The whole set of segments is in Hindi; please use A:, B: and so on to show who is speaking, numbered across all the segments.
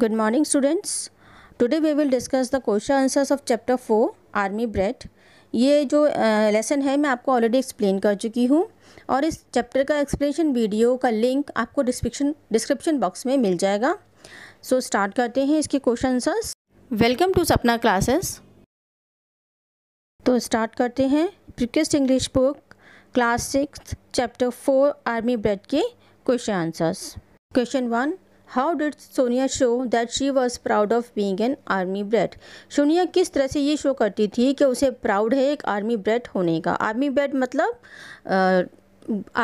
A: Good morning students today we will discuss the question answers of chapter four army brat ये जो लेसन है मैं आपको ऑलरेडी एक्सप्लेन कर चुकी हूँ और इस चैप्टर का एक्सप्लेनेशन वीडियो का लिंक आपको डिस्क्रिप्शन डिस्क्रिप्शन बॉक्स में मिल जाएगा सो so, स्टार्ट करते हैं इसके question answers welcome to Sapna classes तो स्टार्ट करते हैं प्रिक्वेस्ट English book class six chapter four army brat के question answers question one how did Sonia show that she was proud of being an army brat Sonia किस तरह से ये शो करती थी कि उसे प्राउड है एक आर्मी ब्रेड होने का आर्मी ब्रेड मतलब आ,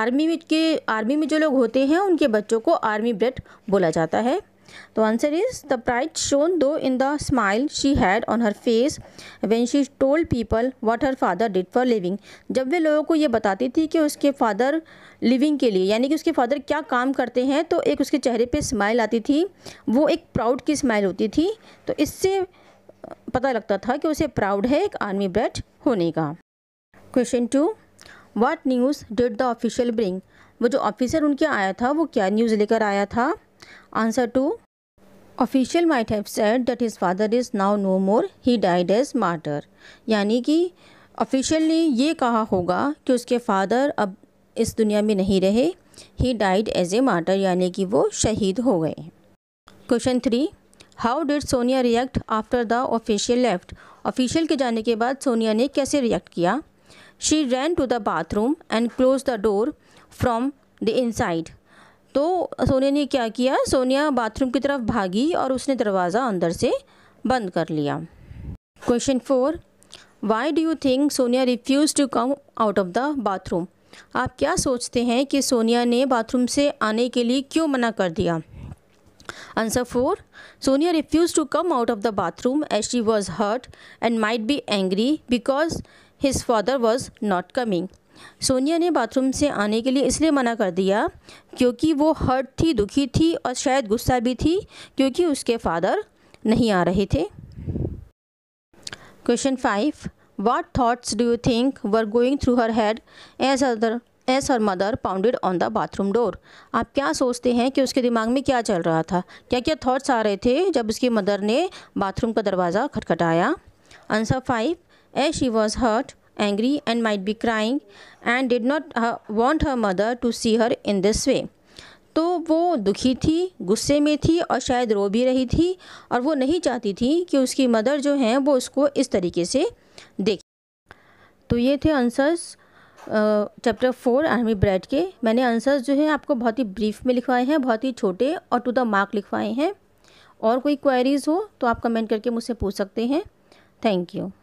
A: आर्मी के आर्मी में जो लोग होते हैं उनके बच्चों को आर्मी ब्रेड बोला जाता है तो answer is the pride shone through in the smile she had on her face when she told people what her father did for living जब वे लोगों को ये बताती थी कि उसके फादर लिविंग के लिए यानी कि उसके फादर क्या काम करते हैं तो एक उसके चेहरे पे स्माइल आती थी वो एक प्राउड की स्माइल होती थी तो इससे पता लगता था कि उसे प्राउड है एक आर्मी ब्रेड होने का question two what news did the official bring वो जो ऑफिसर उनके आया था वो क्या न्यूज़ लेकर आया था answer two official might have said that his father is now no more he died as martyr यानी कि ऑफिशियल ने यह कहा होगा कि उसके फादर अब इस दुनिया में नहीं रहे he died as a martyr यानी कि वो शहीद हो गए question three how did Sonia react after the official left official के जाने के बाद सोनिया ने कैसे रिएक्ट किया she ran to the bathroom and close the door from the inside तो सोनिया ने क्या किया सोनिया बाथरूम की तरफ भागी और उसने दरवाज़ा अंदर से बंद कर लिया question four why do you think Sonia refuse to come out of the bathroom आप क्या सोचते हैं कि सोनिया ने बाथरूम से आने के लिए क्यों मना कर दिया answer four Sonia refuse to come out of the bathroom as she was hurt and might be angry because his father was not coming Sonia ने बाथरूम से आने के लिए इसलिए मना कर दिया क्योंकि वो हर्ट थी दुखी थी और शायद गुस्सा भी थी क्योंकि उसके फादर नहीं आ रहे थे question five what thoughts do you think were going through her head as other as her mother pounded on the bathroom door आप क्या सोचते हैं कि उसके दिमाग में क्या चल रहा था क्या क्या थाट्स आ रहे थे जब उसकी मदर ने बाथरूम का दरवाज़ा खटखटाया answer five as she was hurt angry and might be crying and did not uh, want her mother to see her in this way. तो वो दुखी थी गुस्से में थी और शायद रो भी रही थी और वो नहीं चाहती थी कि उसकी मदर जो हैं वो उसको इस तरीके से देखे तो ये थे answers chapter four army brat के मैंने आंसर्स जो हैं आपको बहुत ही ब्रीफ में लिखवाए हैं बहुत ही छोटे और टू द मार्क लिखवाए हैं और कोई क्वेरीज़ हो तो आप कमेंट करके मुझसे पूछ सकते हैं थैंक यू